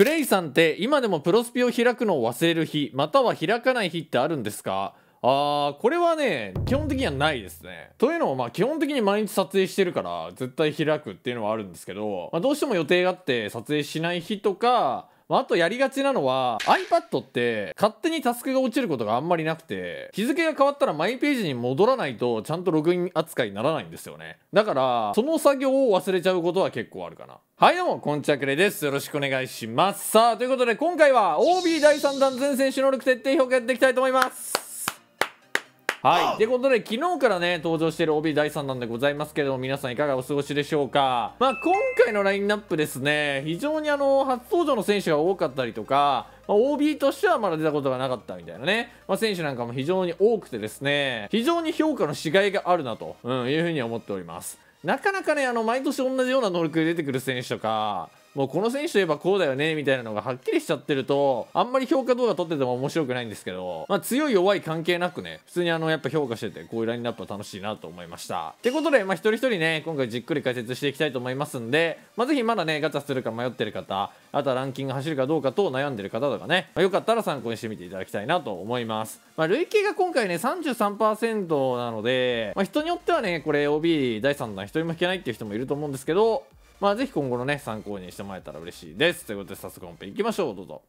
クレイさんって今でもプロスピを開くのを忘れる日または開かない日ってあるんですかあーこれはね基本的にはないですねというのもまあ基本的に毎日撮影してるから絶対開くっていうのはあるんですけど、まあ、どうしても予定があって撮影しない日とかまあ、あとやりがちなのは iPad って勝手にタスクが落ちることがあんまりなくて日付が変わったらマイページに戻らないとちゃんとログイン扱いにならないんですよねだからその作業を忘れちゃうことは結構あるかなはいどうもこんちゃくれですよろしくお願いしますさあということで今回は OB 第3弾全選手能力徹底表現やっていきたいと思いますはい。ということで、昨日からね、登場している OB 第3弾でございますけれども、皆さんいかがお過ごしでしょうか。まあ、今回のラインナップですね、非常にあの、初登場の選手が多かったりとか、まあ、OB としてはまだ出たことがなかったみたいなね、まあ、選手なんかも非常に多くてですね、非常に評価のしがいがあるなと、うん、いうふうに思っております。なかなかね、あの、毎年同じような能力で出てくる選手とか、もうこの選手といえばこうだよねみたいなのがはっきりしちゃってるとあんまり評価動画撮ってても面白くないんですけど、まあ、強い弱い関係なくね普通にあのやっぱ評価しててこういうラインナップは楽しいなと思いましたってことで、まあ、一人一人ね今回じっくり解説していきたいと思いますんで、まあ、ぜひまだねガチャするか迷ってる方あとはランキング走るかどうかと悩んでる方とかね、まあ、よかったら参考にしてみていただきたいなと思います、まあ、累計が今回ね33%なので、まあ、人によってはねこれ OB 第3弾一人も引けないっていう人もいると思うんですけどまあ、ぜひ今後のね、参考にしてもらえたら嬉しいです。ということで、早速本編いきましょう。どうぞ。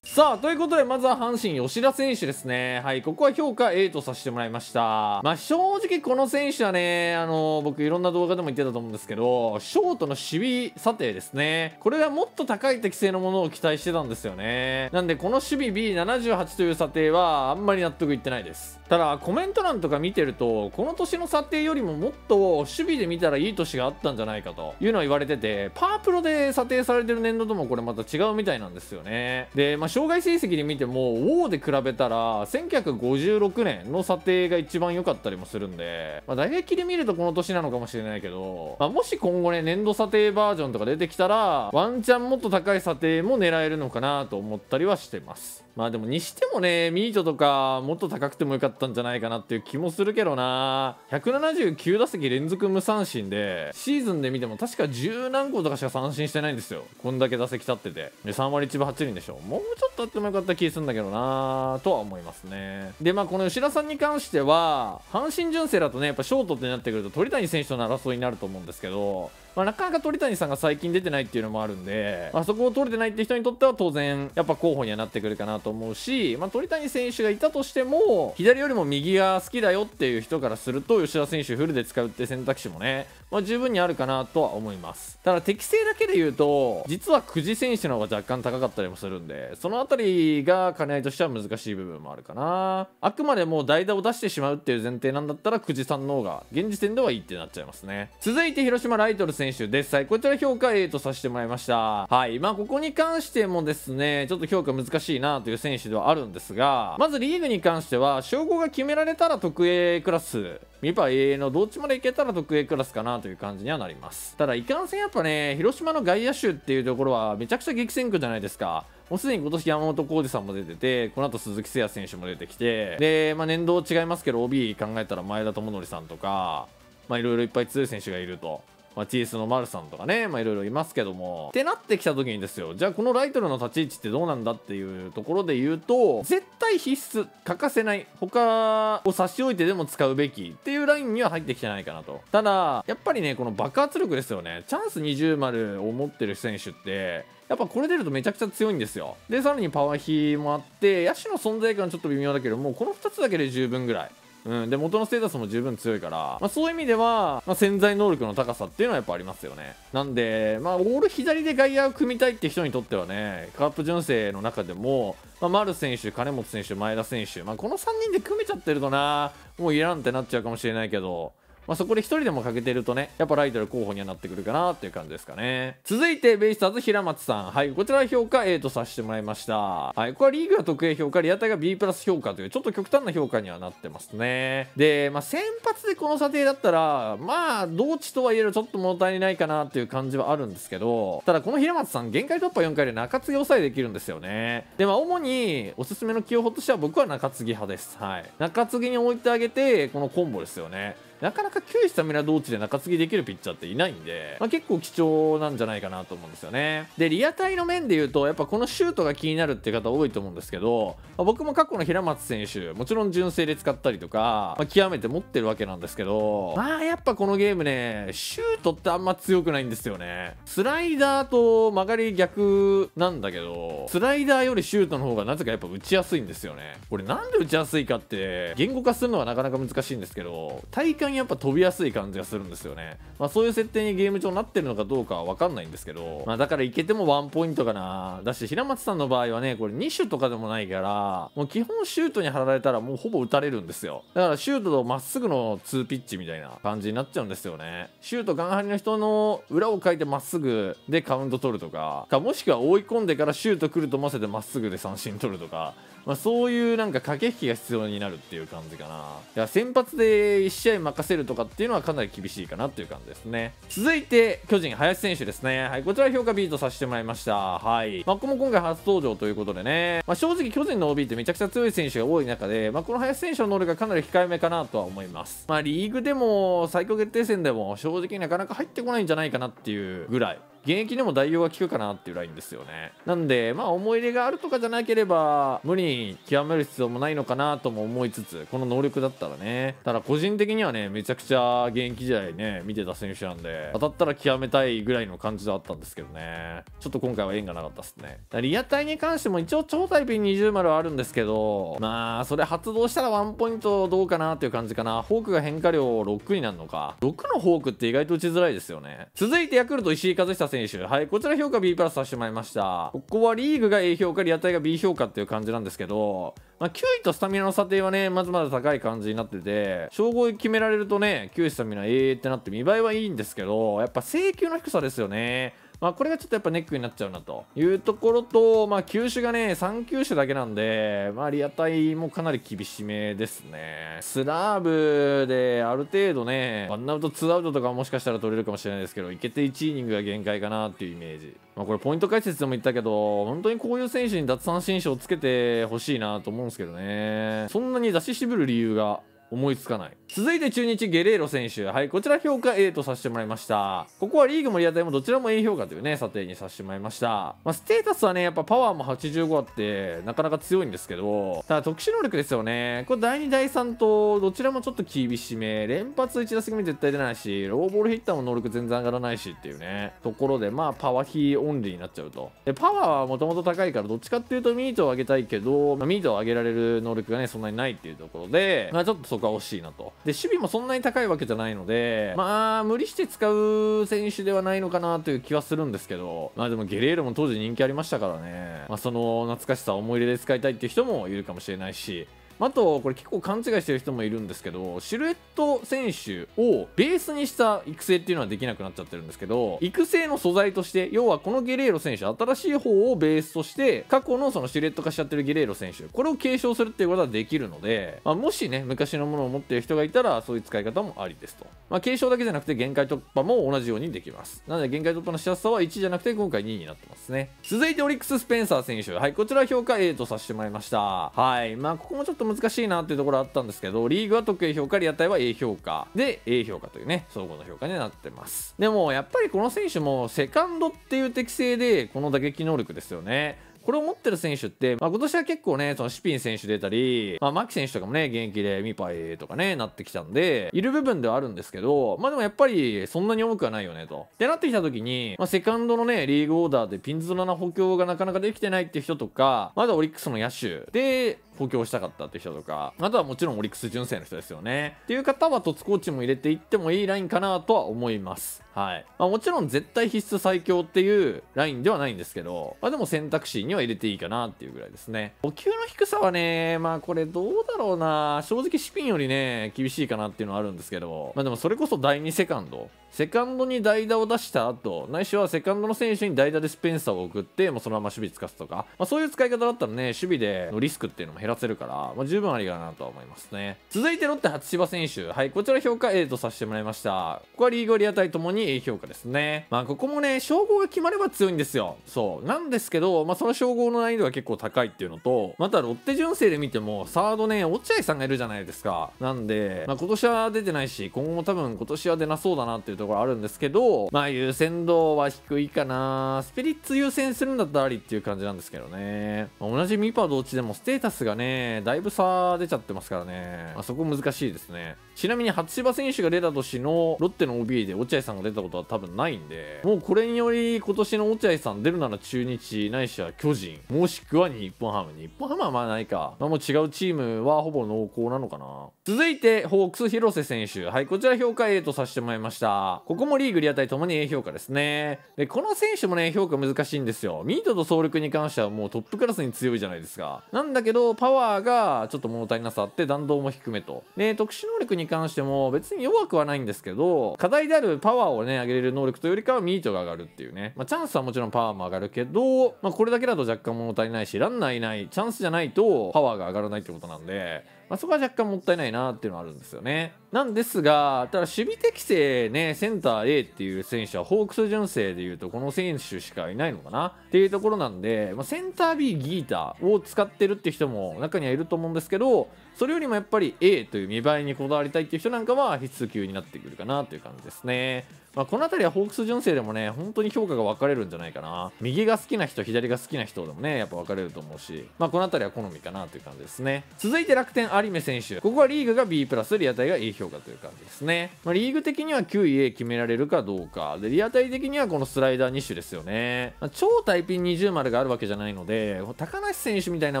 さあ、ということで、まずは阪神吉田選手ですね。はい、ここは評価 A とさせてもらいました。まあ、正直この選手はね、あのー、僕いろんな動画でも言ってたと思うんですけど、ショートの守備査定ですね。これはもっと高い適性のものを期待してたんですよね。なんで、この守備 B78 という査定は、あんまり納得いってないです。ただ、コメント欄とか見てると、この年の査定よりももっと守備で見たらいい年があったんじゃないかというのは言われてて、パープロで査定されてる年度ともこれまた違うみたいなんですよね。で、まあ障害成績で見ても、ウォーで比べたら、1956年の査定が一番良かったりもするんで、まあ、打撃で見るとこの年なのかもしれないけど、まあ、もし今後ね、年度査定バージョンとか出てきたら、ワンチャンもっと高い査定も狙えるのかなと思ったりはしてます。まあでもにしてもねミートとかもっと高くてもよかったんじゃないかなっていう気もするけどな179打席連続無三振でシーズンで見ても確か十何個とかしか三振してないんですよこんだけ打席立ってて3割1分8厘でしょもうちょっとあってもよかった気するんだけどなとは思いますねでまあこの吉田さんに関しては阪神純正だとねやっぱショートってなってくると鳥谷選手との争いになると思うんですけどまあ、なかなか鳥谷さんが最近出てないっていうのもあるんで、まあ、そこを取れてないって人にとっては当然やっぱ候補にはなってくるかなと思うし、まあ、鳥谷選手がいたとしても左よりも右が好きだよっていう人からすると吉田選手フルで使うって選択肢もね、まあ、十分にあるかなとは思いますただ適性だけで言うと実は久慈選手の方が若干高かったりもするんでその辺りが兼ね合いとしては難しい部分もあるかなあくまでも代打を出してしまうっていう前提なんだったら久慈さんの方が現時点ではいいってなっちゃいますね続いて広島ライトル選手選手です。はい、こちら評価 A とさせてもらいました。はい、まあ、ここに関してもですね、ちょっと評価難しいなという選手ではあるんですが、まずリーグに関しては、称号が決められたら特 A クラス、ミパ A のどっちまでいけたら特 A クラスかなという感じにはなります。ただ、いかんせんやっぱね、広島の外野手っていうところは、めちゃくちゃ激戦区じゃないですか。もうすでに今年山本浩二さんも出てて、この後鈴木誠也選手も出てきて、で、まあ、年度違いますけど、OB 考えたら前田智則さんとか、まあ、いろいろいっぱい強い選手がいると。まあ、TS の丸さんとかね、まあ、いろいろいますけども。ってなってきた時にですよ、じゃあこのライトルの立ち位置ってどうなんだっていうところで言うと、絶対必須、欠かせない、他を差し置いてでも使うべきっていうラインには入ってきてないかなと。ただ、やっぱりね、この爆発力ですよね。チャンス20丸を持ってる選手って、やっぱこれ出るとめちゃくちゃ強いんですよ。で、さらにパワーヒーもあって、野手の存在感ちょっと微妙だけども、この2つだけで十分ぐらい。うん、で元のステータスも十分強いから、まあ、そういう意味では、まあ、潜在能力の高さっていうのはやっぱありますよねなんで、まあ、オール左で外野を組みたいって人にとってはねカープ純正の中でも、まあ、丸選手金本選手前田選手、まあ、この3人で組めちゃってるとなもういらんってなっちゃうかもしれないけどまあ、そこで1人でも欠けてるとねやっぱライドル候補にはなってくるかなっていう感じですかね続いてベイスターズ平松さんはいこちら評価 A とさせてもらいましたはいこれはリーグが特 A 評価リアタイが B プラス評価というちょっと極端な評価にはなってますねでまあ先発でこの査定だったらまあ同値とはいえるちょっと物足りないかなっていう感じはあるんですけどただこの平松さん限界突破4回で中継ぎ抑えできるんですよねでまあ主におすすめの起用法としては僕は中継ぎ派ですはい中継ぎに置いてあげてこのコンボですよねなかなか旧スタミナ同値で中継ぎできるピッチャーっていないんで、まあ、結構貴重なんじゃないかなと思うんですよね。で、リアタイの面で言うと、やっぱこのシュートが気になるって方多いと思うんですけど、まあ、僕も過去の平松選手、もちろん純正で使ったりとか、まあ、極めて持ってるわけなんですけど、まあやっぱこのゲームね、シュートってあんま強くないんですよね。スライダーと曲がり逆なんだけど、スライダーよりシュートの方がなぜかやっぱ打ちやすいんですよね。これなんで打ちやすいかって、言語化するのはなかなか難しいんですけど、体感にやっぱ飛びやすい感じがするんですよね、まあ、そういう設定にゲーム上なってるのかどうかは分かんないんですけど、まあ、だからいけてもワンポイントかなだし平松さんの場合はねこれ2種とかでもないからもう基本シュートに貼られたらもうほぼ打たれるんですよだからシュートとまっすぐの2ピッチみたいな感じになっちゃうんですよねシュートガン張りの人の裏をかいてまっすぐでカウント取るとかかもしくは追い込んでからシュート来ると思わせてまっすぐで三振取るとかまあ、そういうなんか駆け引きが必要になるっていう感じかな。だか先発で1試合任せるとかっていうのはかなり厳しいかなっていう感じですね。続いて、巨人、林選手ですね。はい、こちら評価 B とさせてもらいました。はい。まあ、ここも今回初登場ということでね、まあ、正直巨人の OB ってめちゃくちゃ強い選手が多い中で、まあ、この林選手の能力がかなり控えめかなとは思います。まあ、リーグでも最強決定戦でも正直なかなか入ってこないんじゃないかなっていうぐらい現役でも代用が効くかなっていうラインですよねなんでまあ思い入れがあるとかじゃなければ無理に極める必要もないのかなとも思いつつこの能力だったらねただ個人的にはねめちゃくちゃ現役時代ね見てた選手なんで当たったら極めたいぐらいの感じだったんですけどねちょっと今回は縁がなかったっすねリアタイに関しても一応超タイピン20丸はあるんですけどまあそれ発動したらワンポイントどうかなっていう感じかなフォークが変化量6になるのか6のフォークって意外と打ちづらいですよね続いてヤクルト石井和久選手。はい、こちら評価 B プラスさせてもらいました。ここはリーグが A 評価、リアタイが B 評価っていう感じなんですけど、まあ、9位とスタミナの査定はね、まずまだ高い感じになってて、称号決められるとね、9位スタミナ A ってなって見栄えはいいんですけど、やっぱ請求の低さですよね。まあ、これがちょっとやっぱネックになっちゃうなというところと、まあ、球種がね、3球種だけなんで、まあ、リアタイもかなり厳しめですね。スラーブである程度ね、ワンアウト、ツーアウトとかもしかしたら取れるかもしれないですけど、いけて1イニングが限界かなっていうイメージ。まあ、これポイント解説でも言ったけど、本当にこういう選手に奪三振賞をつけてほしいなと思うんですけどね。そんなに出し渋る理由が思いつかない。続いて中日ゲレーロ選手。はい、こちら評価 A とさせてもらいました。ここはリーグもリアタイもどちらも A 評価というね、査定にさせてもらいました。まあ、ステータスはね、やっぱパワーも85あって、なかなか強いんですけど、ただ特殊能力ですよね。これ第2、第3と、どちらもちょっと厳しめ。連発1打席目絶対出ないし、ローボールヒッターも能力全然上がらないしっていうね、ところで、まあ、パワーヒーオンリーになっちゃうと。で、パワーはもともと高いから、どっちかっていうとミートを上げたいけど、まあ、ミートを上げられる能力がね、そんなにないっていうところで、まあ、ちょっとそこは惜しいなと。で、守備もそんなに高いわけじゃないので、まあ、無理して使う選手ではないのかなという気はするんですけど、まあでもゲレーロも当時人気ありましたからね、まあその懐かしさを思い入れで使いたいっていう人もいるかもしれないし、あと、これ結構勘違いしてる人もいるんですけど、シルエット選手をベースにした育成っていうのはできなくなっちゃってるんですけど、育成の素材として、要はこのゲレーロ選手、新しい方をベースとして、過去のそのシルエット化しちゃってるゲレーロ選手、これを継承するっていうことはできるので、まあ、もしね、昔のものを持ってる人がいたら、そういう使い方もありですと。まあ、継承だけじゃなくて限界突破も同じようにできます。なので限界突破のしやすさは1じゃなくて今回2になってますね。続いてオリックス・スペンサー選手。はい、こちら評価 A とさせてもらいました。はい、まあここもちょっと難しいなっていうところあったんですけど、リーグは得意評価、リアタイは A 評価で A 評価というね、総合の評価になってます。でもやっぱりこの選手もセカンドっていう適性で、この打撃能力ですよね。これを持ってる選手って、まあ、今年は結構ね、そのシピン選手出たり、まあ、牧選手とかもね、元気でミパイとかね、なってきたんで、いる部分ではあるんですけど、まあでもやっぱりそんなに重くはないよね、と。ってなってきた時に、まあ、セカンドのね、リーグオーダーでピンズのラな補強がなかなかできてないって人とか、まだオリックスの野手で、補強したかったって人とか、あとはもちろんオリックス純正の人ですよね。っていう方は突コーチも入れていってもいいラインかなとは思います。はい。まあ、もちろん絶対必須最強っていうラインではないんですけど、まあ、でも選択肢には入れていいかなっていうぐらいですね。補給の低さはね、まあこれどうだろうな。正直シピンよりね、厳しいかなっていうのはあるんですけど、まあでもそれこそ第2セカンドセカンドに代打を出した後、ないしはセカンドの選手に代打でスペンサーを送って、もうそのまま守備つかすとか、まあ、そういう使い方だったらね、守備でのリスクっていうのも減らせるから、まあ、十分ありかなとは思いますね。続いてロッテ、初芝選手。はい、こちら評価 A とさせてもらいました。ここはリーグリア対ともに A 評価ですね。まあ、ここもね、称号が決まれば強いんですよ。そう。なんですけど、まあ、その称号の難易度が結構高いっていうのと、またロッテ純正で見ても、サードね、落合さんがいるじゃないですか。なんで、まあ、今年は出てないし、今後も多分今年は出なそうだなっていうところあるんですけど、まあ優先度は低いかな。スピリッツ優先するんだったらありっていう感じなんですけどね。まあ、同じミパ同地でもステータスがね、だいぶ差出ちゃってますからね。まあ、そこ難しいですね。ちなみに初芝選手が出た年のロッテの OB で落合さんが出たことは多分ないんで、もうこれにより今年の落合さん出るなら中日、ないしは巨人、もしくは日本ハム。日本ハムはまあないか。まあもう違うチームはほぼ濃厚なのかな。続いて、ホークス広瀬選手。はい、こちら評価 A とさせてもらいました。ここもリーグリアタイともに A 評価ですね。で、この選手もね、評価難しいんですよ。ミートと総力に関してはもうトップクラスに強いじゃないですか。なんだけど、パワーがちょっと物足りなさって弾道も低めと。で、特殊能力に関しても別に弱くはないんですけど課題であるパワーをね上げれる能力というよりかはミートが上がるっていうね、まあ、チャンスはもちろんパワーも上がるけど、まあ、これだけだと若干物足りないしランナーいないチャンスじゃないとパワーが上がらないってことなんで、まあ、そこは若干もったいないなっていうのはあるんですよねなんですが、ただ守備適性ね、センター A っていう選手は、ホークス純正でいうと、この選手しかいないのかなっていうところなんで、まあ、センター B、ギータを使ってるって人も中にはいると思うんですけど、それよりもやっぱり A という見栄えにこだわりたいっていう人なんかは必須級になってくるかなという感じですね。まあ、この辺りはホークス純正でもね、本当に評価が分かれるんじゃないかな。右が好きな人、左が好きな人でもね、やっぱ分かれると思うし、まあ、この辺りは好みかなという感じですね。続いて楽天有目選手。ここはリーグが B+、リアタイが A 評価という感じですね、まあ、リーグ的には9位 A 決められるかどうかでリアタイ的にはこのスライダー2種ですよね、まあ、超タイピン20丸があるわけじゃないので高梨選手みたいな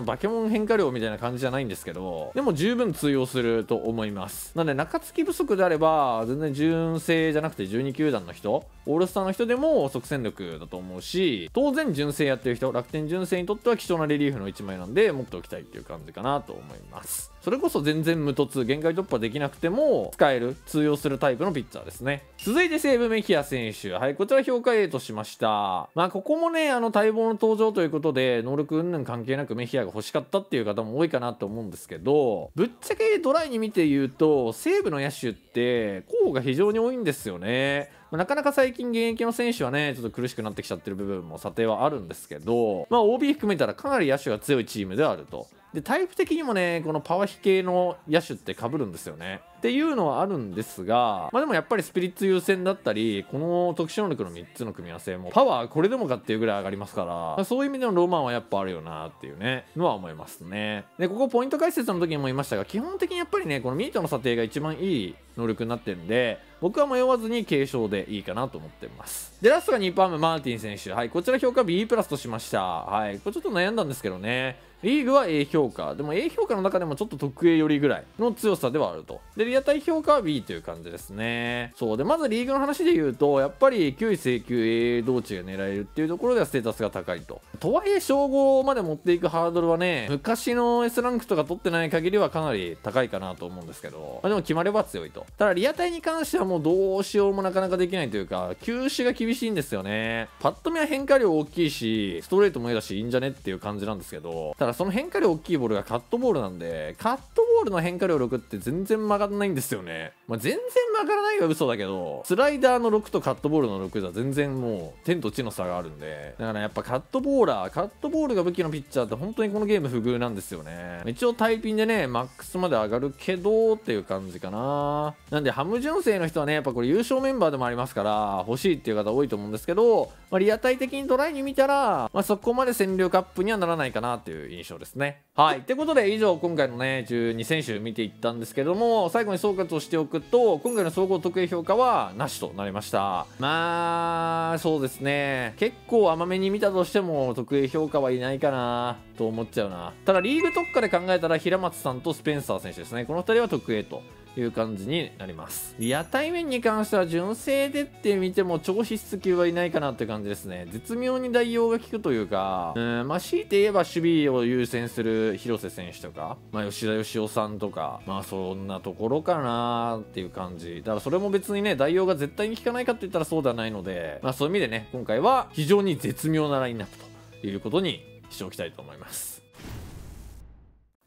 バケモン変化量みたいな感じじゃないんですけどでも十分通用すると思いますなので中継ぎ不足であれば全然純正じゃなくて12球団の人オールスターの人でも即戦力だと思うし当然純正やってる人楽天純正にとっては貴重なレリーフの1枚なんで持っておきたいっていう感じかなと思いますそれこそ全然無凸限界突破できなくても使える通用するタイプのピッチャーですね続いて西武メヒア選手はいこちら評価 A としましたまあここもねあの待望の登場ということで能力云々関係なくメヒアが欲しかったっていう方も多いかなと思うんですけどぶっちゃけドライに見て言うと西武の野手って候補が非常に多いんですよねなかなか最近現役の選手はね、ちょっと苦しくなってきちゃってる部分も査定はあるんですけど、まあ OB 含めたらかなり野手が強いチームではあると。でタイプ的にもねこのパワー比系の野手ってかぶるんですよねっていうのはあるんですが、まあ、でもやっぱりスピリッツ優先だったりこの特殊能力の3つの組み合わせもパワーこれでもかっていうぐらい上がりますから、まあ、そういう意味でのロマンはやっぱあるよなっていうねのは思いますねでここポイント解説の時にも言いましたが基本的にやっぱりねこのミートの査定が一番いい能力になってるんで僕は迷わずに軽傷でいいかなと思ってますでラストが2パームマーティン選手はいこちら評価 B プラスとしましたはいこれちょっと悩んだんですけどねリーグは A 評価。でも A 評価の中でもちょっと特 A よりぐらいの強さではあると。で、リアタイ評価は B という感じですね。そう。で、まずリーグの話で言うと、やっぱり9位請求 A 同値が狙えるっていうところではステータスが高いと。とはいえ、称号まで持っていくハードルはね、昔の S ランクとか取ってない限りはかなり高いかなと思うんですけど、まあ、でも決まれば強いと。ただ、リアタイに関してはもうどうしようもなかなかできないというか、球種が厳しいんですよね。パッと見は変化量大きいし、ストレートもいいだし、いいんじゃねっていう感じなんですけど、ただからその変化量大きいボールがカットボールなんで、カットボールの変化量6って全然曲がらないんですよね。まあ、全然曲がらないは嘘だけど、スライダーの6とカットボールの6じゃ全然もう天と地の差があるんで、だからやっぱカットボーラー、カットボールが武器のピッチャーって本当にこのゲーム不遇なんですよね。一応タイピンでね、マックスまで上がるけどっていう感じかな。なんでハム純正の人はね、やっぱこれ優勝メンバーでもありますから、欲しいっていう方多いと思うんですけど、まあ、リアタイ的にドライに見たら、まあ、そこまで戦力アップにはならないかなっていう印象ですね。はい。ってことで以上今回のね、12選手見ていったんですけども最後に総括をしておくと今回の総合得意評価はなしとなりましたまあそうですね結構甘めに見たとしても得意評価はいないかなと思っちゃうなただリーグ特化で考えたら平松さんとスペンサー選手ですねこの2人は得意という感じになります。屋台面に関しては純正でって見ても超必須級はいないかなって感じですね。絶妙に代用が効くというか、うん、まあ強いて言えば守備を優先する広瀬選手とか、まあ吉田義雄さんとか、まあそんなところかなっていう感じ。だからそれも別にね、代用が絶対に効かないかって言ったらそうではないので、まあそういう意味でね、今回は非常に絶妙なラインナップということにしておきたいと思います。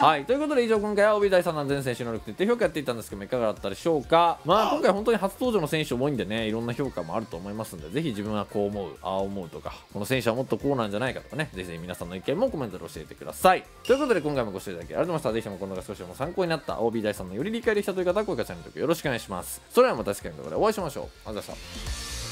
はい、ということで以上今回は o 大第3弾全選手能力徹底評価やっていたんですけどもいかがだったでしょうかまあ今回本当に初登場の選手多いんでねいろんな評価もあると思いますんでぜひ自分はこう思うああ思うとかこの選手はもっとこうなんじゃないかとかねぜひ皆さんの意見もコメントで教えてくださいということで今回もご視聴いただきありがとうございましたぜひともこの動画少しでも参考になった OB 大3のより理解できたという方は高評価チャンネル登録よろしくお願いしますそれではまた次回の動画でお会いしましょうありがとうございました